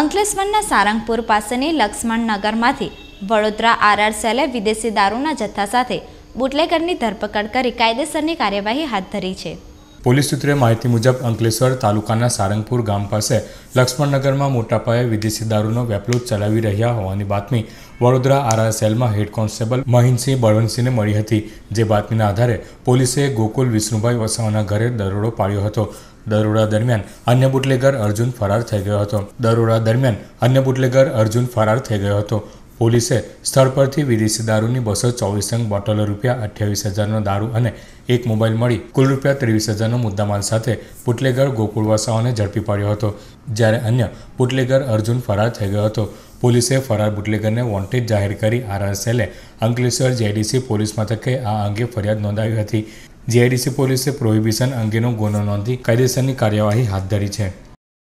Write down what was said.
અંકલેશ્વરના સારંગપુર પાસેની લક્ષ્મણ નગરમાંથી વડોદરા આરઆર સેલે વિદેશી દારૂના જથ્થા સાથે બુટલેગરની ધરપકડ કરી કાયદેસરની કાર્યવાહી હાથ ધરી છે પોલીસ સૂત્રે માહિતી મુજબ અંકલેશ્વર તાલુકાના સારંગપુર ગામ પાસે લક્ષ્મણનગરમાં મોટા પાયે વિદેશી દારૂનો વેપલો ચલાવી રહ્યા હોવાની બાતમી વડોદરા આરા સેલમાં હેડ કોન્સ્ટેબલ મહિનસિંહ બળવંતસિંહને મળી હતી જે બાતમીના આધારે પોલીસે ગોકુલ વિષ્ણુભાઈ વસાવાના ઘરે દરોડો પાડ્યો હતો દરોડા દરમિયાન અન્ય બુટલેગર અર્જુન ફરાર થઈ ગયો હતો દરોડા દરમિયાન અન્ય બુટલેગર અર્જુન ફરાર થઈ ગયો હતો પોલીસે સ્થળ પરથી વિદેશી દારૂની બસો ચોવીસ અંગ બોટલો રૂપિયા અઠ્યાવીસ હજારનો દારૂ અને એક મોબાઈલ મળી કુલ રૂપિયા ત્રેવીસ હજારનો મુદ્દામાલ સાથે પુટલેગર ગોકુળ વસાવાને ઝડપી પાડ્યો હતો જ્યારે અન્ય પુટલેગર અર્જુન ફરાર થઈ ગયો હતો પોલીસે ફરાર બુટલેગરને વોન્ટેડ જાહેર કરી આરઆર અંકલેશ્વર જેડીસી પોલીસ મથકે આ અંગે ફરિયાદ નોંધાવી હતી જેડીસી પોલીસે પ્રોહિબિશન અંગેનો ગુનો નોંધી કાયદેસરની કાર્યવાહી હાથ ધરી છે